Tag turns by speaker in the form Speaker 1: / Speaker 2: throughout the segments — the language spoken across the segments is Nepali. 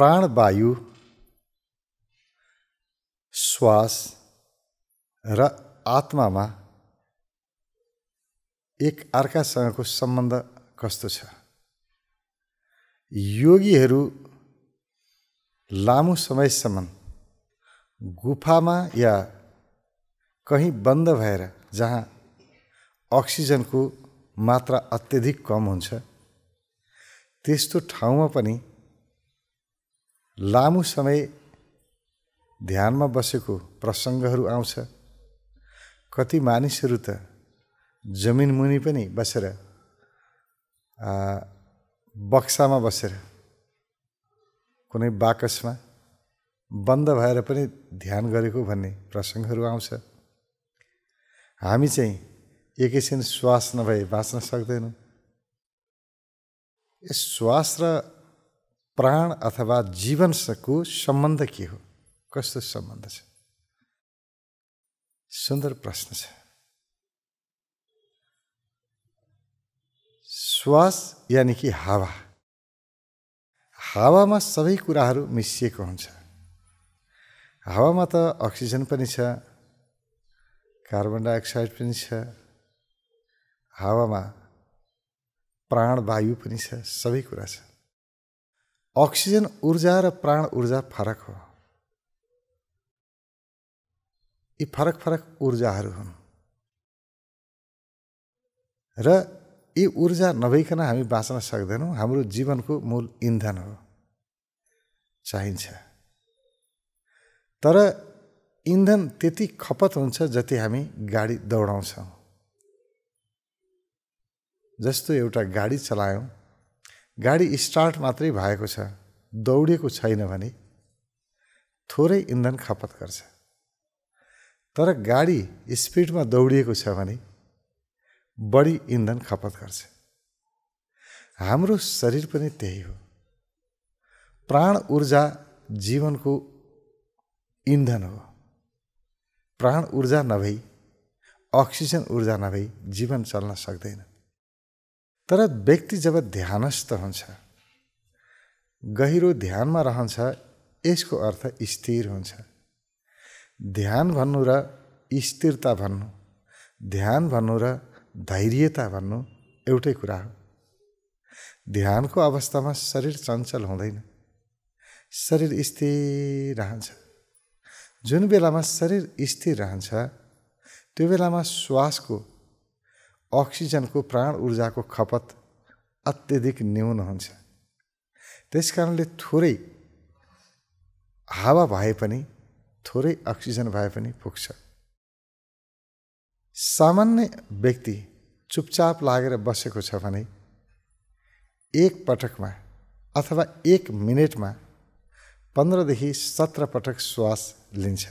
Speaker 1: प्राण वायु श्वास र आत्मामा एक अर्कासँगको सम्बन्ध कस्तो छ योगीहरू लामो समयसम्म गुफामा या कहीँ बन्द भएर जहाँ अक्सिजनको मात्रा अत्यधिक कम हुन्छ त्यस्तो ठाउँमा पनि लामो समय ध्यानमा बसेको प्रसङ्गहरू आउँछ कति मानिसहरू त जमिन मुनि पनि बसेर बक्सामा बसेर कुनै बाकसमा बन्द भएर पनि ध्यान गरेको भन्ने प्रसङ्गहरू आउँछ हामी चाहिँ एकैछिन श्वास नभए बाँच्न सक्दैनौँ श्वास र प्राण अथवा जीवनसँगको सम्बन्ध के हो कस्तो सम्बन्ध छ सुन्दर प्रश्न छ श्वास यानि कि हावा हावामा सबै कुराहरू मिसिएको हुन्छ हावामा त अक्सिजन पनि छ कार्बन डाइअक्साइड पनि छ हावामा प्राणवायु पनि छ सबै कुरा छ अक्सिजन ऊर्जा र प्राण ऊर्जा फरक हो यी फरक फरक ऊर्जाहरू हुन् र यी ऊर्जा नभइकन हामी बाँच्न सक्दैनौँ हाम्रो जीवनको मूल इन्धन हो चाहिन्छ तर इन्धन त्यति खपत हुन्छ जति हामी गाडी दौडाउँछौँ जस्तो एउटा गाडी चलायौँ गाडी स्टार्ट मात्रै भएको छ दौडिएको छैन भने थोरै इन्धन खपत गर्छ तर गाडी स्पिडमा दौडिएको छ भने बढी इन्धन खपत गर्छ हाम्रो शरीर पनि त्यही हो प्राण ऊर्जा जीवनको इन्धन हो प्राण ऊर्जा नभई अक्सिजन ऊर्जा नभई जीवन चल्न सक्दैन तर व्यक्ति जब ध्यानस्थ हुन्छ गहिरो ध्यानमा रहन्छ यसको अर्थ स्थिर हुन्छ ध्यान भन्नु र स्थिरता भन्नु ध्यान भन्नु र धैर्यता भन्नु एउटै कुरा हो ध्यानको अवस्थामा शरीर चञ्चल हुँदैन शरीर स्थिर रहन्छ जुन बेलामा शरीर स्थिर रहन्छ त्यो बेलामा श्वासको अक्सिजनको प्राण ऊर्जाको खपत अत्यधिक न्यून हुन्छ त्यस कारणले थोरै हावा भए पनि थोरै अक्सिजन भए पनि पुग्छ सामान्य व्यक्ति चुपचाप लागेर बसेको छ भने एक पटकमा अथवा एक मिनटमा पन्ध्रदेखि सत्र पटक श्वास लिन्छ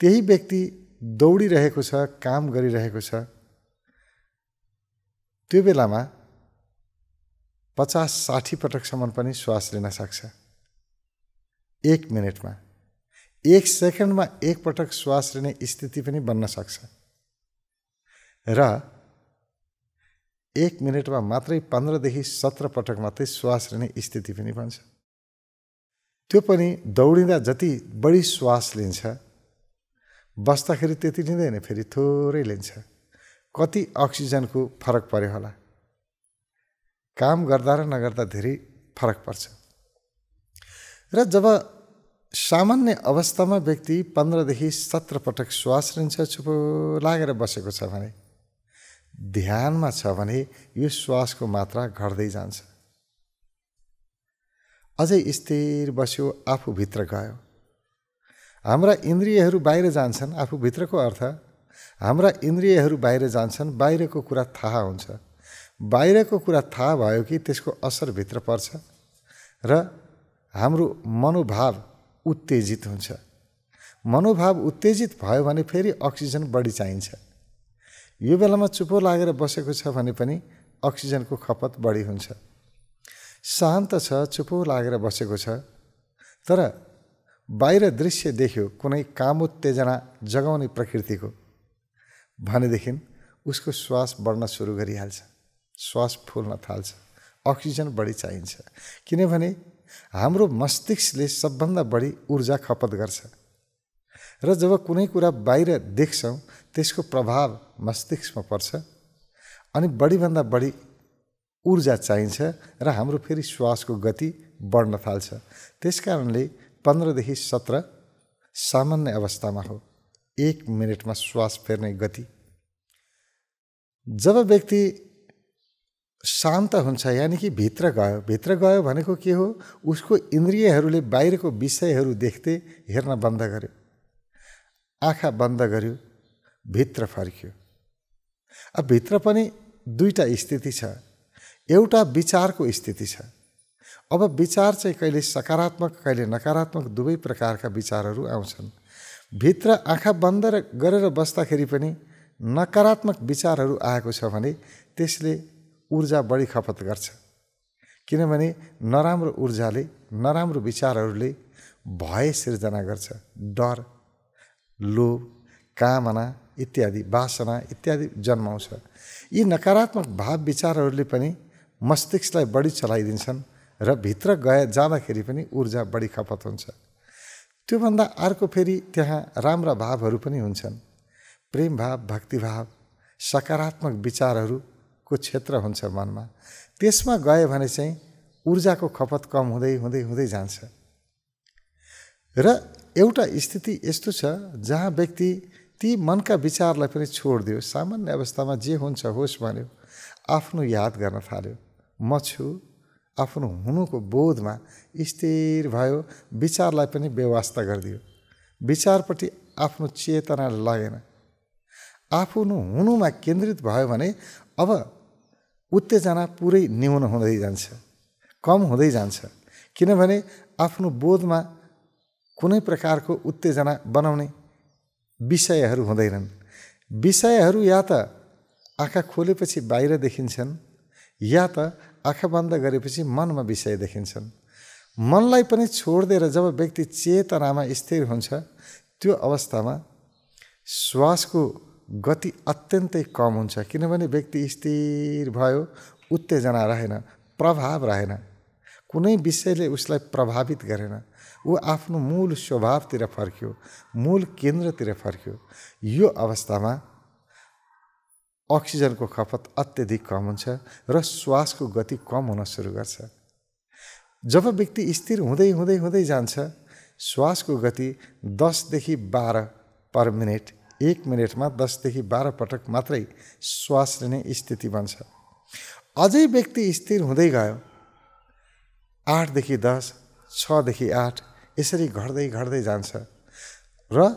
Speaker 1: त्यही व्यक्ति दौडिरहेको छ काम गरिरहेको छ त्यो बेलामा पचास साठी पटकसम्म पनि श्वास लिन सक्छ एक मिनटमा एक सेकेन्डमा एकपटक श्वास लिने स्थिति पनि बन्न सक्छ र एक मिनटमा मात्रै पन्ध्रदेखि सत्र पटक मात्रै श्वास लिने स्थिति पनि बन्छ त्यो पनि दौडिँदा जति बढी श्वास लिन्छ बस्दाखेरि त्यति लिँदैन फेरि थोरै लिन्छ कति अक्सिजनको फरक पर्यो होला काम गर्दा र नगर्दा धेरै फरक पर्छ र जब सामान्य अवस्थामा व्यक्ति पन्ध्रदेखि सत्र पटक श्वास लिन्छ छुपो लागेर बसेको छ भने ध्यानमा छ भने यो श्वासको मात्रा घट्दै जान्छ अझै स्थिर बस्यो आफूभित्र गयो हाम्रा इन्द्रियहरू बाहिर जान्छन् आफूभित्रको अर्थ हाम्रा इन्द्रियहरू बाहिर जान्छन् बाहिरको कुरा थाहा हुन्छ बाहिरको कुरा थाहा भयो कि त्यसको असर भित्र पर्छ र हाम्रो मनोभाव उत्तेजित हुन्छ मनोभाव उत्तेजित भयो भने फेरि अक्सिजन बढी चाहिन्छ यो बेलामा चुपो लागेर बसेको छ भने पनि अक्सिजनको खपत बढी हुन्छ शान्त छ चुपो लागेर बसेको छ तर बाहिर दृश्य देख्यो कुनै कामोत्तेजना जगाउने प्रकृतिको भनेदेखि उसको श्वास बढ्न सुरु गरिहाल्छ श्वास फुल्न थाल्छ अक्सिजन बढी चाहिन्छ किनभने हाम्रो मस्तिष्कले सबभन्दा बढी ऊर्जा खपत गर्छ र जब कुनै कुरा बाहिर देख्छौँ त्यसको प्रभाव मस्तिष्कमा पर्छ अनि बढीभन्दा बढी ऊर्जा चाहिन्छ र हाम्रो फेरि श्वासको गति बढ्न थाल्छ त्यस कारणले पन्ध्रदेखि सत्र सामान्य अवस्थामा हो एक मिनटमा श्वास फेर्ने गति जब व्यक्ति शान्त हुन्छ यानि कि भित्र गयो भित्र गयो भनेको के हो उसको इन्द्रियहरूले बाहिरको विषयहरू देख्दै हेर्न बन्द गर्यो आँखा बन्द गर्यो भित्र फर्क्यो अब भित्र पनि दुईवटा स्थिति छ एउटा विचारको स्थिति छ अब विचार चाहिँ कहिले सकारात्मक कहिले नकारात्मक दुवै प्रकारका विचारहरू आउँछन् भित्र आँखा बन्द गरेर बस्दाखेरि पनि नकारात्मक विचारहरू आएको छ भने त्यसले ऊर्जा बढी खपत गर्छ किनभने नराम्रो ऊर्जाले नराम्रो विचारहरूले भय सिर्जना गर्छ डर लो कामना इत्यादि वासना इत्यादि जन्माउँछ यी नकारात्मक भाव विचारहरूले पनि मस्तिष्कलाई बढी चलाइदिन्छन् र भित्र गए जाँदाखेरि पनि ऊर्जा बढी खपत हुन्छ त्योभन्दा अर्को फेरि त्यहाँ राम्रा भावहरू पनि हुन्छन् प्रेम भाव भक्तिभाव सकारात्मक विचारहरूको क्षेत्र हुन्छ मनमा त्यसमा गयो भने चाहिँ ऊर्जाको खपत कम हुँदै हुँदै हुँदै जान्छ र एउटा स्थिति यस्तो छ जहाँ व्यक्ति ती मनका विचारलाई पनि छोडिदियो सामान्य अवस्थामा जे हुन्छ होस् भन्यो आफ्नो याद गर्न थाल्यो म छु आफ्नो हुनुको बोधमा स्थिर भयो विचारलाई पनि व्यवस्था गरिदियो विचारपट्टि आफ्नो चेतना लगेन आफ्नो हुनुमा केन्द्रित भयो भने अब उत्तेजना पुरै न्यून हुँदै जान्छ कम हुँदै जान्छ किनभने आफ्नो बोधमा कुनै प्रकारको उत्तेजना बनाउने विषयहरू हुँदैनन् विषयहरू या त आँखा खोलेपछि बाहिर देखिन्छन् या त आँखा बन्द गरेपछि मनमा विषय देखिन्छन् मनलाई पनि छोडिदिएर जब व्यक्ति चेतनामा स्थिर हुन्छ त्यो अवस्थामा श्वासको गति अत्यन्तै कम हुन्छ किनभने व्यक्ति स्थिर भयो उत्तेजना रहेन प्रभाव रहेन कुनै विषयले उसलाई प्रभावित गरेन ऊ आफ्नो मूल स्वभावतिर फर्क्यो मूल केन्द्रतिर फर्क्यो यो अवस्थामा अक्सिजनको खपत अत्यधिक कम हुन्छ र श्वासको गति कम हुन सुरु गर्छ जब व्यक्ति स्थिर हुँदै हुँदै हुँदै जान्छ श्वासको गति दसदेखि बाह्र पर मिनट एक मिनटमा दसदेखि बाह्र पटक मात्रै श्वास लिने स्थिति बन्छ अझै व्यक्ति स्थिर हुँदै गयो आठदेखि दस छदेखि आठ यसरी घट्दै घट्दै जान्छ र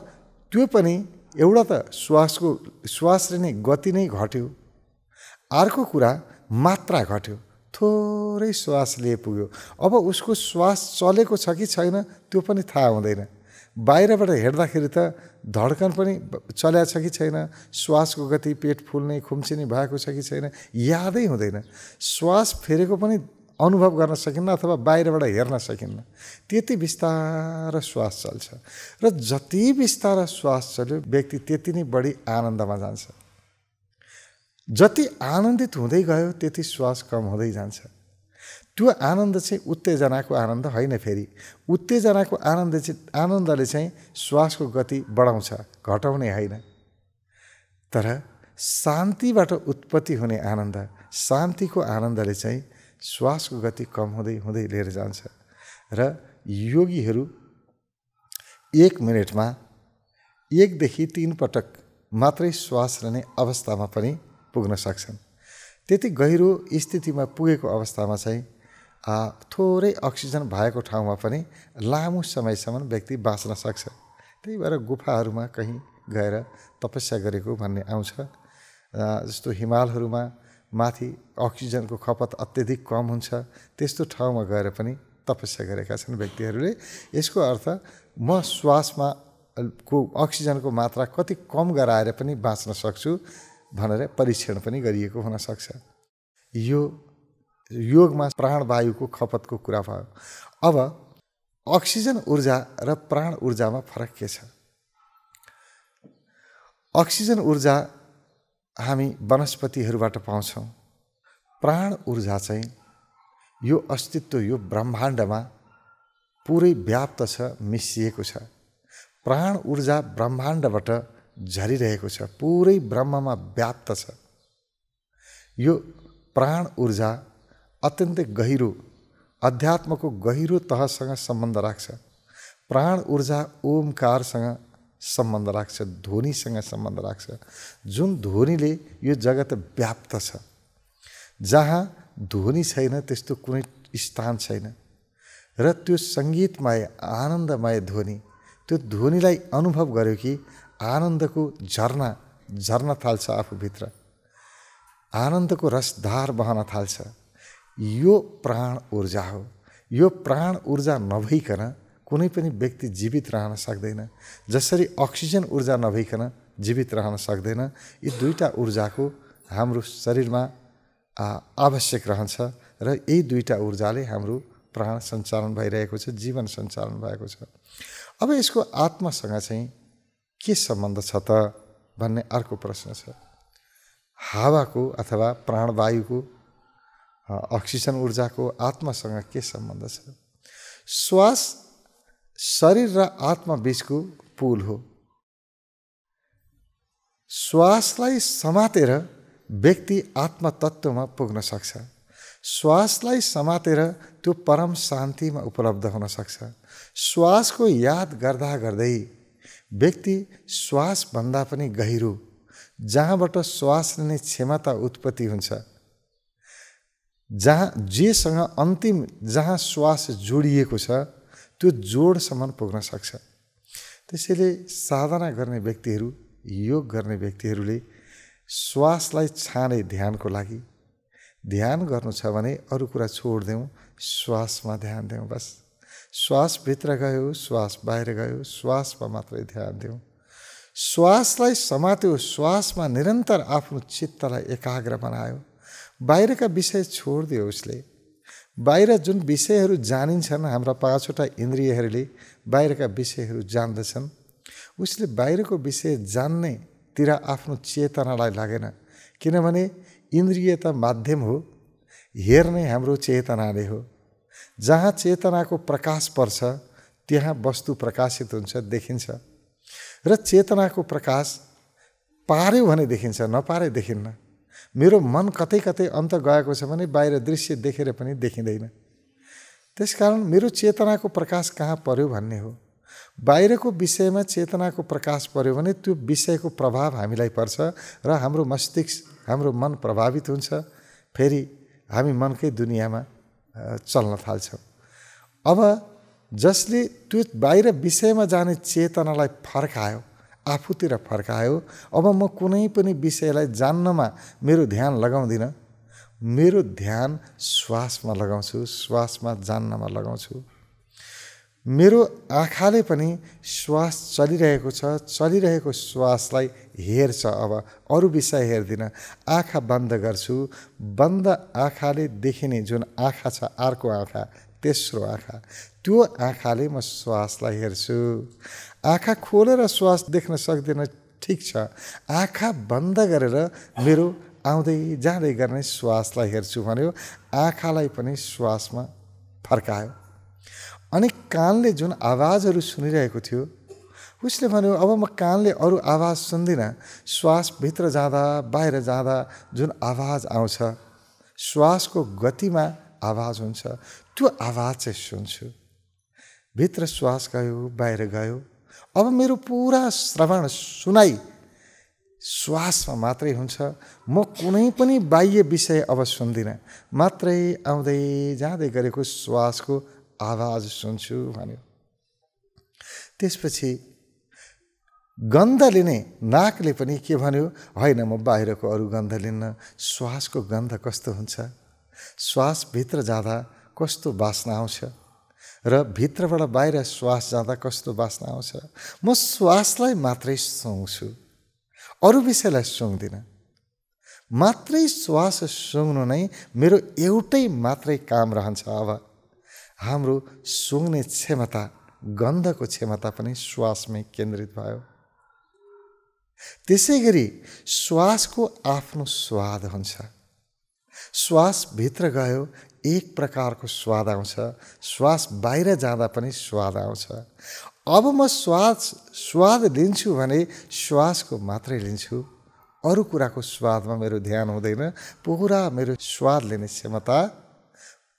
Speaker 1: त्यो पनि एउटा त श्वासको श्वासले नै गति नै घट्यो अर्को कुरा मात्रा घट्यो थोरै श्वास लिए पुग्यो अब उसको श्वास चलेको छ कि छैन त्यो पनि थाहा हुँदैन बाहिरबाट हेर्दाखेरि त धड्कन पनि चल्या छ कि छैन श्वासको गति पेट फुल्ने खुम्चिने भएको छ कि छैन यादै हुँदैन श्वास फेरेको पनि अनुभव गर्न सकिन्न अथवा बाहिरबाट हेर्न सकिन्न त्यति बिस्तार श्वास चल्छ र जति बिस्तार श्वास चल्यो व्यक्ति त्यति नै बढी आनन्दमा जान्छ जति आनन्दित हुँदै गयो त्यति श्वास कम हुँदै जान्छ त्यो आनन्द चाहिँ उत्तेजनाको आनन्द होइन फेरि उत्तेजनाको आनन्द चाहिँ आनन्दले चाहिँ श्वासको गति बढाउँछ घटाउने होइन तर शान्तिबाट उत्पत्ति हुने आनन्द शान्तिको आनन्दले चाहिँ श्वासको गति कम हुँदै हुँदै लिएर जान्छ र योगीहरू एक मिनटमा एकदेखि तिन पटक मात्रै श्वास रहने अवस्थामा पनि पुग्न सक्छन् त्यति गहिरो स्थितिमा पुगेको अवस्थामा चाहिँ थोरै अक्सिजन भएको ठाउँमा पनि लामो समयसम्म व्यक्ति बाँच्न सक्छ त्यही भएर गुफाहरूमा कहीँ गएर तपस्या गरेको भन्ने आउँछ जस्तो हिमालहरूमा माथि अक्सिजनको खपत अत्यधिक कम हुन्छ त्यस्तो ठाउँमा गएर पनि तपस्या गरेका छन् व्यक्तिहरूले यसको अर्थ म श्वासमा को अक्सिजनको मात्रा कति कम गराएर पनि बाँच्न सक्छु भनेर परीक्षण पनि गरिएको हुनसक्छ यो योगमा प्राणवायुको खपतको कुरा भयो अब अक्सिजन ऊर्जा र प्राण ऊर्जामा फरक के छ अक्सिजन ऊर्जा हामी वनस्पतिहरूबाट पाउँछौँ प्राण ऊर्जा चाहिँ यो अस्तित्व यो ब्रह्माण्डमा पुरै व्याप्त छ मिसिएको छ प्राण ऊर्जा ब्रह्माण्डबाट झरिरहेको छ पुरै ब्रह्ममा व्याप्त छ यो प्राण ऊर्जा अत्यन्तै गहिरो अध्यात्मको गहिरो तहसँग सम्बन्ध राख्छ प्राण ऊर्जा ओमकारसँग सम्बन्ध राख्छ ध्वनिसँग सम्बन्ध राख्छ जुन ध्वनिले यो जगत व्याप्त छ जहाँ ध्वनि छैन त्यस्तो कुनै स्थान छैन र त्यो सङ्गीतमय आनन्दमय ध्वनि त्यो ध्वनिलाई अनुभव गर्यो कि आनन्दको झर्ना झर्न थाल्छ आफूभित्र आनन्दको रसधार बहन थाल्छ यो प्राण ऊर्जा हो यो प्राण ऊर्जा नभइकन कुनै पनि व्यक्ति जीवित रहन सक्दैन जसरी अक्सिजन ऊर्जा नभइकन जीवित रहन सक्दैन यी दुईवटा ऊर्जाको हाम्रो शरीरमा आवश्यक रहन्छ र यही दुईवटा ऊर्जाले हाम्रो प्राण सञ्चालन भइरहेको छ जीवन सञ्चालन भएको छ अब यसको आत्मासँग चाहिँ के सम्बन्ध छ त भन्ने अर्को प्रश्न छ हावाको अथवा प्राणवायुको अक्सिजन ऊर्जाको आत्मासँग के सम्बन्ध छ श्वास शरीर र आत्माबीचको पुल हो श्वासलाई समातेर व्यक्ति आत्मतत्त्वमा पुग्न सक्छ श्वासलाई समातेर त्यो परम शान्तिमा उपलब्ध हुन सक्छ श्वासको याद गर्दा गर्दै व्यक्ति श्वासभन्दा पनि गहिरो जहाँबाट श्वास लिने क्षमता उत्पत्ति हुन्छ जहाँ जेसँग अन्तिम जहाँ श्वास जोडिएको छ त्यो जोडसम्म पुग्न सक्छ त्यसैले साधना गर्ने व्यक्तिहरू योग गर्ने व्यक्तिहरूले श्वासलाई छाने ध्यानको लागि ध्यान गर्नु छ भने अरू कुरा छोडिदेऊ श्वासमा ध्यान देऊ बस श्वासभित्र गयो श्वास बाहिर गयो श्वासमा मात्रै ध्यान देऊ श्वासलाई समात्यो श्वासमा निरन्तर आफ्नो चित्तलाई एकाग्र बनायो बाहिरका विषय छोडिदियो उसले बाहिर जुन विषयहरू जानिन्छन् हाम्रा पाँचवटा इन्द्रियहरूले बाहिरका विषयहरू जान्दछन् उसले बाहिरको विषय जान्नेतिर आफ्नो चेतनालाई लागेन किनभने इन्द्रिय त माध्यम हो हेर्ने हाम्रो चेतनाले हो जहाँ चेतनाको प्रकाश पर्छ त्यहाँ वस्तु प्रकाशित हुन्छ देखिन्छ र चेतनाको प्रकाश पार्यो भने देखिन्छ नपारे देखिन्न मेरो मन कतै कतै अन्त गएको छ भने बाहिर दृश्य देखेर पनि देखिँदैन त्यसकारण मेरो चेतनाको प्रकाश कहाँ पर्यो भन्ने हो बाहिरको विषयमा चेतनाको प्रकाश पर्यो भने त्यो विषयको प्रभाव हामीलाई पर्छ र हाम्रो मस्तिष्क हाम्रो मन प्रभावित हुन्छ फेरि हामी मनकै दुनियाँमा चल्न थाल्छौँ अब जसले त्यो बाहिर विषयमा जाने चेतनालाई फर्कायो आफूतिर फर्कायो अब म कुनै पनि विषयलाई जान्नमा मेरो ध्यान लगाउँदिनँ मेरो ध्यान श्वासमा लगाउँछु श्वासमा जान्नमा लगाउँछु मेरो आँखाले पनि श्वास चलिरहेको छ चलिरहेको श्वासलाई हेर्छ अब अरू विषय हेर्दिनँ आँखा बन्द गर्छु बन्द आँखाले देखिने जुन आँखा छ अर्को आँखा तेस्रो आँखा त्यो आँखाले म श्वासलाई हेर्छु आँखा खोलेर श्वास देख्न सक्दैन ठिक छ आँखा बन्द गरेर मेरो आउँदै जाँदै गर्ने श्वासलाई हेर्छु भन्यो आँखालाई पनि श्वासमा फर्कायो अनि कानले जुन आवाजहरू सुनिरहेको थियो उसले भन्यो अब म कानले अरू आवाज सुन्दिनँ श्वासभित्र जाँदा बाहिर जाँदा जुन आवाज आउँछ श्वासको गतिमा आवाज हुन्छ त्यो आवाज चाहिँ सुन्छु भित्र श्वास गयो बाहिर गयो अब मेरो पुरा श्रवण सुनाइ श्वासमा मात्रै हुन्छ म कुनै पनि बाह्य विषय अब सुन्दिनँ मात्रै आउँदै जाँदै गरेको श्वासको आवाज सुन्छु भन्यो त्यसपछि गन्ध लिने नाकले पनि के भन्यो होइन म बाहिरको अरू गन्ध लिन्न श्वासको गन्ध कस्तो हुन्छ श्वासभित्र जाँदा कस्तो बास्ना आउँछ र भित्रबाट बाहिर श्वास जाँदा कस्तो बास्ना आउँछ म श्वासलाई मात्रै सुहाउँछु अरू विषयलाई सुँघ्दिनँ मात्रै श्वास सुँग्नु नै मेरो एउटै मात्रै काम रहन्छ अब हाम्रो सुँग्ने क्षमता गन्धको क्षमता पनि श्वासमै केन्द्रित भयो त्यसै गरी श्वासको आफ्नो स्वाद हुन्छ श्वास भित्र गयो एक प्रकारको स्वाद आउँछ श्वास बाहिर जाँदा पनि स्वाद आउँछ अब म श्वास स्वाद लिन्छु भने श्वासको मात्रै लिन्छु अरू कुराको स्वादमा मेरो ध्यान हुँदैन पुरा मेरो स्वाद लिने क्षमता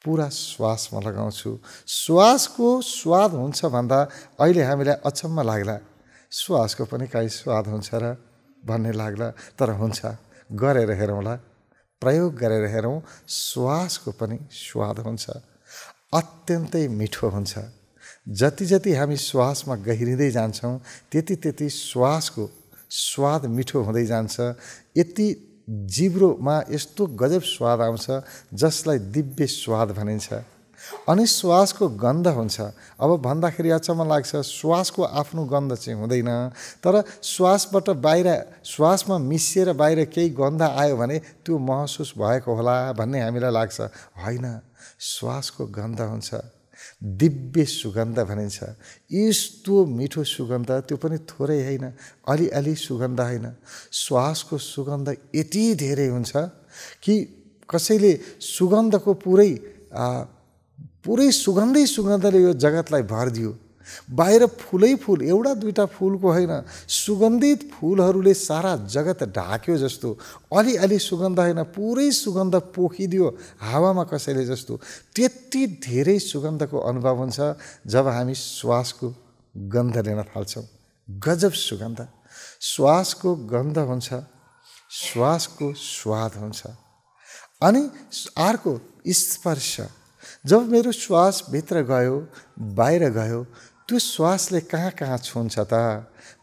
Speaker 1: पुरा श्वासमा लगाउँछु श्वासको स्वाद हुन्छ भन्दा अहिले हामीलाई अचम्म लाग्ला श्वासको पनि काहीँ स्वाद हुन्छ र भन्ने लाग्ला तर हुन्छ गरेर हेरौँला प्रयोग गरेर हेरौँ श्वासको पनि स्वाद हुन्छ अत्यन्तै मिठो हुन्छ जति जति हामी श्वासमा गहिरिँदै जान्छौँ त्यति त्यति श्वासको स्वाद मिठो हुँदै जान्छ यति जिब्रोमा यस्तो गजब स्वाद आउँछ जसलाई दिव्य स्वाद भनिन्छ अनि श्वासको गन्ध हुन्छ अब भन्दाखेरि अचम्म लाग्छ श्वासको आफ्नो गन्ध चाहिँ हुँदैन तर श्वासबाट बाहिर श्वासमा मिसिएर बाहिर केही गन्ध आयो भने त्यो महसुस भएको होला भन्ने हामीलाई लाग्छ होइन श्वासको गन्ध हुन्छ दिव्य सुगन्ध भनिन्छ यस्तो मिठो सुगन्ध त्यो पनि थोरै होइन अलिअलि सुगन्ध होइन श्वासको सुगन्ध यति धेरै हुन्छ कि कसैले सुगन्धको पुरै पुरै सुगन्धै सुगन्धले यो जगतलाई भरिदियो बाहिर फुलै फुल एउटा दुईवटा फुलको होइन सुगन्धित फुलहरूले सारा जगत ढाक्यो जस्तो अलिअलि सुगन्ध होइन पुरै सुगन्ध पोखिदियो हावामा कसैले जस्तो त्यति धेरै सुगन्धको अनुभव हुन्छ जब हामी श्वासको गन्ध लिन थाल्छौँ गजब सुगन्ध श्वासको गन्ध हुन्छ श्वासको स्वाद हुन्छ अनि अर्को स्पर्श जब मेरो श्वास भित्र गयो बाहिर गयो त्यो श्वासले कहाँ कहाँ छुन्छ त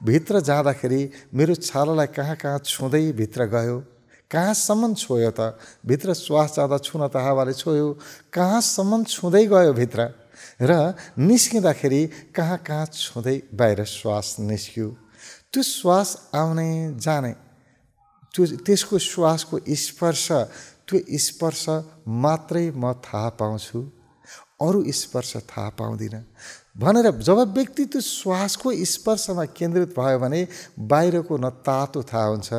Speaker 1: भित्र जाँदाखेरि मेरो छालालाई कहाँ कहाँ छुँदै भित्र गयो कहाँसम्म छोयो त भित्र श्वास जाँदा छुन त हावाले छोयो कहाँसम्म छुँदै गयो भित्र र निस्किँदाखेरि कहाँ कहाँ छुँदै बाहिर श्वास निस्क्यो त्यो श्वास आउने जाने त्यो त्यसको श्वासको स्पर्श त्यो स्पर्श मात्रै म थाहा पाउँछु अरू स्पर्श थाहा पाउँदिनँ भनेर जब व्यक्ति त्यो श्वासको स्पर्शमा केन्द्रित भयो भने बाहिरको न तातो थाहा हुन्छ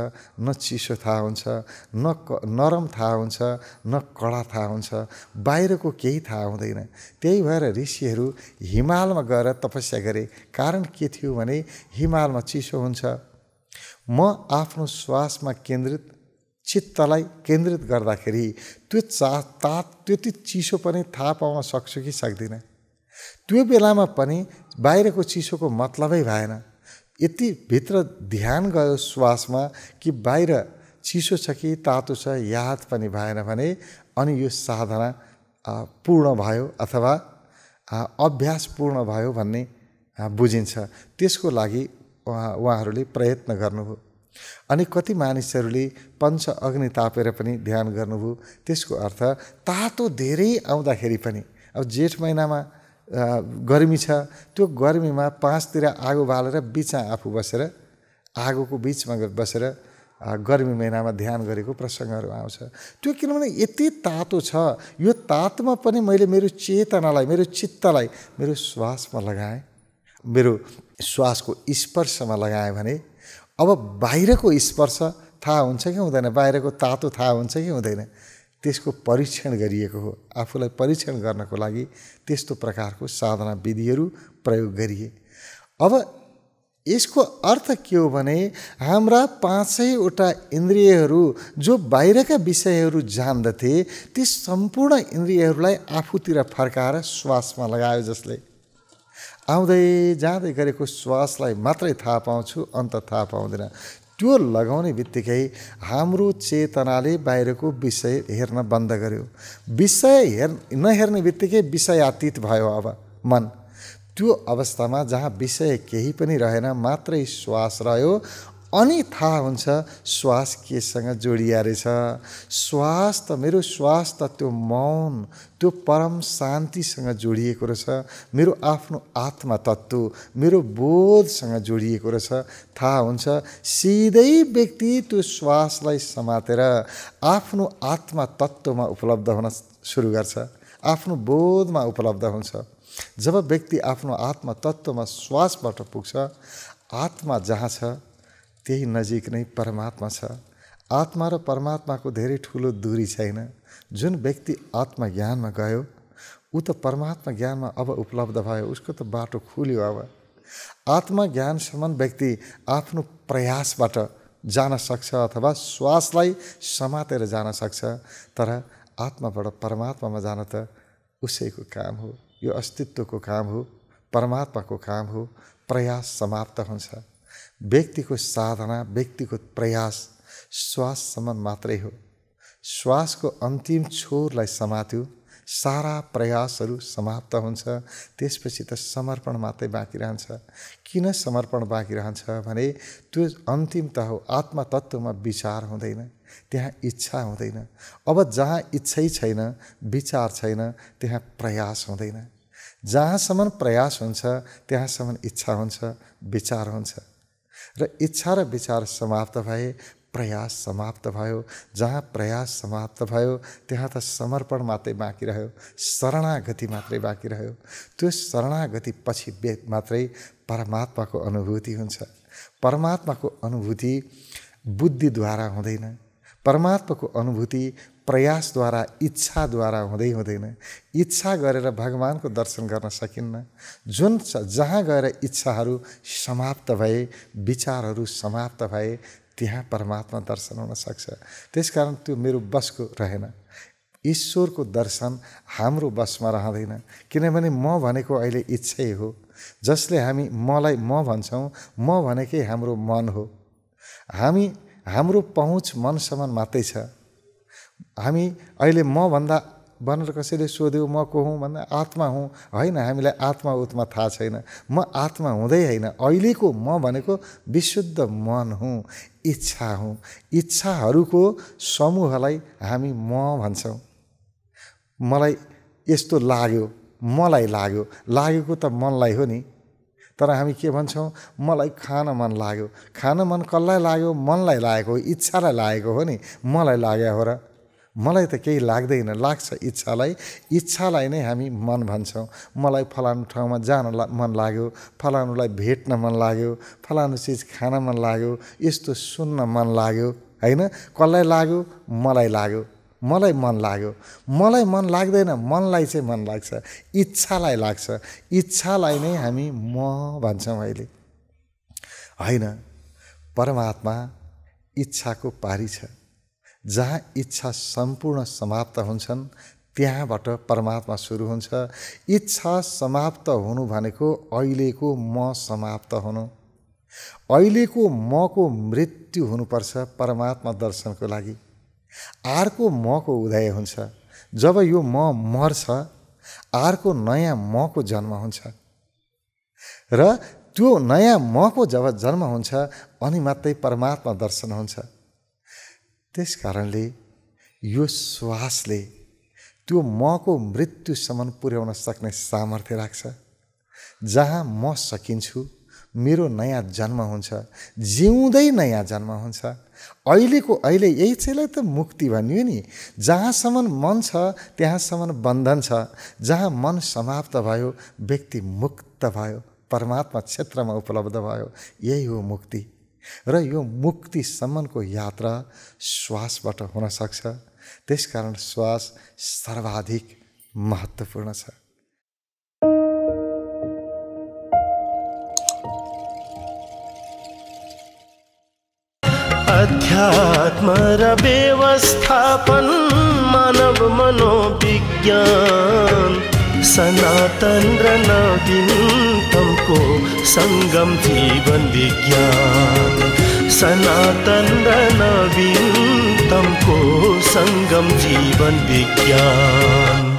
Speaker 1: न चिसो थाहा हुन्छ न क नरम थाहा हुन्छ न कडा थाहा हुन्छ बाहिरको केही थाहा हुँदैन त्यही भएर ऋषिहरू हिमालमा गएर तपस्या गरे कारण के थियो भने हिमालमा चिसो हुन्छ म आफ्नो श्वासमा केन्द्रित चित्तलाई केन्द्रित गर्दाखेरि त्यो चा तात त्यति चिसो पनि थाहा पाउन सक्छु कि सक्दिनँ त्यो बेलामा पनि बाहिरको चिसोको मतलबै भएन यति भित्र ध्यान गयो श्वासमा कि बाहिर चिसो छ कि तातो छ याद पनि भएन भने अनि यो साधना पूर्ण भयो अथवा अभ्यास पूर्ण भयो भन्ने बुझिन्छ त्यसको लागि उहाँ उहाँहरूले प्रयत्न गर्नु अनि कति मानिसहरूले पञ्च अग्नि तापेर पनि ध्यान गर्नुभयो त्यसको अर्थ तातो धेरै आउँदाखेरि पनि अब जेठ महिनामा गर्मी छ त्यो गर्मीमा पाँचतिर आगो बालेर बिचमा आफू बसेर आगोको बिचमा बसेर गर्मी महिनामा ध्यान गरेको प्रसङ्गहरू आउँछ त्यो किनभने यति तातो छ यो तातोमा पनि मैले मेरो चेतनालाई मेरो चित्तलाई मेरो श्वासमा लगाएँ मेरो श्वासको स्पर्शमा लगाएँ भने अब बाहिरको स्पर्श थाहा हुन्छ कि हुँदैन बाहिरको तातो थाहा हुन्छ कि हुँदैन त्यसको परीक्षण गरिएको हो आफूलाई परीक्षण गर्नको लागि त्यस्तो प्रकारको साधना विधिहरू प्रयोग गरिए अब यसको अर्थ के हो भने हाम्रा पाँच सयवटा इन्द्रियहरू जो बाहिरका विषयहरू जान्दथे ती सम्पूर्ण इन्द्रियहरूलाई आफूतिर फर्काएर श्वासमा लगायो जसले आउँदै जाँदै गरेको श्वासलाई मात्रै थाहा पाउँछु अन्त थाहा पाउँदैन त्यो लगाउने बित्तिकै हाम्रो चेतनाले बाहिरको विषय हेर्न बन्द गर्यो विषय हेर् नहेर्ने बित्तिकै विषयातीत भयो अब मन त्यो अवस्थामा जहाँ विषय केही पनि रहेन मात्रै श्वास रह्यो अनि थाहा हुन्छ श्वास केसँग जोडिया रहेछ श्वास त मेरो श्वास त त्यो मौन त्यो परम शान्तिसँग जोडिएको रहेछ मेरो आफ्नो आत्मा तत्त्व मेरो बोधसँग जोडिएको रहेछ थाहा हुन्छ सिधै व्यक्ति त्यो श्वासलाई समातेर आफ्नो आत्मा तत्त्वमा उपलब्ध हुन सुरु गर्छ आफ्नो बोधमा उपलब्ध हुन्छ जब व्यक्ति आफ्नो आत्मा तत्त्वमा श्वासबाट पुग्छ आत्मा जहाँ छ त्यही नजिक नै परमात्मा छ आत्मा र परमात्माको धेरै ठुलो दूरी छैन जुन व्यक्ति आत्मज्ञानमा गयो ऊ त परमात्मा ज्ञानमा अब उपलब्ध भयो उसको त बाटो खुल्यो अब आत्मज्ञानसम्म व्यक्ति आफ्नो प्रयासबाट जान सक्छ अथवा श्वासलाई समातेर जान सक्छ तर आत्माबाट परमात्मामा जान त उसैको काम हो यो अस्तित्वको काम हो परमात्माको काम हो प्रयास समाप्त हुन्छ व्यक्तिको साधना व्यक्तिको प्रयास श्वाससम्म मात्रै हो श्वासको अन्तिम छोरलाई समात्यो सारा प्रयासहरू समाप्त हुन्छ त्यसपछि त समर्पण मात्रै बाँकी रहन्छ किन समर्पण बाँकी रहन्छ भने त्यो अन्तिम त हो आत्मतत्त्वमा विचार हुँदैन त्यहाँ इच्छा हुँदैन अब जहाँ इच्छै छैन विचार छैन त्यहाँ प्रयास हुँदैन जहाँसम्म प्रयास हुन्छ त्यहाँसम्म इच्छा हुन्छ विचार हुन्छ र इच्छा र विचार समाप्त भए प्रयास समाप्त भयो जहाँ प्रयास समाप्त भयो त्यहाँ त समर्पण मात्रै बाँकी रह्यो शरणागति मात्रै बाँकी रह्यो त्यो शरणागति पछि मात्रै परमात्माको अनुभूति हुन्छ परमात्माको अनुभूति बुद्धिद्वारा हुँदैन परमात्माको अनुभूति प्रयासद्वारा इच्छाद्वारा हुँदै हुँदैन इच्छा गरेर भगवान्को दर्शन गर्न सकिन्न जुन जहाँ गएर इच्छाहरू समाप्त भए विचारहरू समाप्त भए त्यहाँ परमात्मा दर्शन हुन सक्छ त्यसकारण त्यो मेरो बसको रहेन ईश्वरको दर्शन हाम्रो बसमा रहँदैन किनभने म भनेको अहिले इच्छै हो जसले हामी मलाई म भन्छौँ म भनेकै हाम्रो मन हो हामी हाम्रो पहुँच मनसम्म मात्रै छ हामी अहिले म भन्दा भनेर कसैले सोध्यो म को हुँ भन्दा आत्मा हुँ होइन हामीलाई आत्मा उत्मा थाहा छैन म आत्मा हुँदै होइन अहिलेको म भनेको विशुद्ध मन हुँ इच्छा हुँ इच्छाहरूको समूहलाई हामी म भन्छौँ मलाई यस्तो लाग्यो मलाई लाग्यो लागेको त मनलाई हो नि तर हामी के भन्छौँ मलाई खान मन लाग्यो खान मन कसलाई लाग्यो मनलाई लागेको हो इच्छालाई लागेको हो नि मलाई लाग्यो हो र मलाई त केही लाग्दैन लाग्छ इच्छालाई इच्छालाई नै हामी मन भन्छौँ मलाई फलानु ठाउँमा जान ला मन लाग्यो फलानुलाई भेट्न मन लाग्यो फलानु चिज खान मन लाग्यो यस्तो सुन्न मन लाग्यो होइन कसलाई लाग्यो मलाई लाग्यो मलाई मन लाग्यो मलाई मन लाग्दैन मनलाई चाहिँ मन लाग्छ इच्छालाई लाग्छ इच्छालाई नै हामी म भन्छौँ अहिले होइन परमात्मा इच्छाको पारी छ जहाँ इच्छा सम्पूर्ण समाप्त हुन्छन् त्यहाँबाट परमात्मा सुरु हुन्छ इच्छा समाप्त हुनु भनेको अहिलेको म समाप्त हुनु अहिलेको मको मृत्यु हुनुपर्छ परमात्मा दर्शनको लागि अर्को मको उदय हुन्छ जब यो म मर्छ अर्को नयाँ मको जन्म हुन्छ र त्यो नयाँ मको जब जन्म हुन्छ अनि मात्रै परमात्मा दर्शन हुन्छ त्यस कारणले यो श्वासले त्यो मको मृत्युसम्म पुर्याउन सक्ने सामर्थ्य राख्छ जहाँ म सकिन्छु मेरो नयाँ जन्म हुन्छ जिउँदै नयाँ जन्म हुन्छ अहिलेको अहिले यही चाहिँलाई त मुक्ति भनियो नि जहाँसम्म मन छ त्यहाँसम्म बन्धन छ जहाँ मन समाप्त भयो व्यक्ति मुक्त भयो परमात्मा क्षेत्रमा उपलब्ध भयो यही हो मुक्ति र यो मुक्तिसम्मको यात्रा श्वासबाट हुनसक्छ त्यसकारण श्वास सर्वाधिक महत्त्वपूर्ण छ अध्यात्म र व्यवस्थापन मानव मनोविज्ञान सनातन र नवीनतमको सङ्गम जीवन विज्ञान सनातन र नवीनतमको सङ्गम जीवन विज्ञान